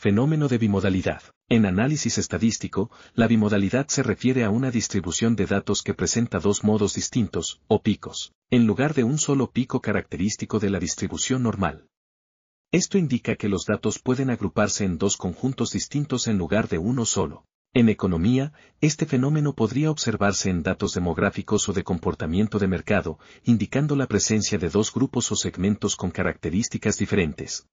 Fenómeno de bimodalidad. En análisis estadístico, la bimodalidad se refiere a una distribución de datos que presenta dos modos distintos, o picos, en lugar de un solo pico característico de la distribución normal. Esto indica que los datos pueden agruparse en dos conjuntos distintos en lugar de uno solo. En economía, este fenómeno podría observarse en datos demográficos o de comportamiento de mercado, indicando la presencia de dos grupos o segmentos con características diferentes,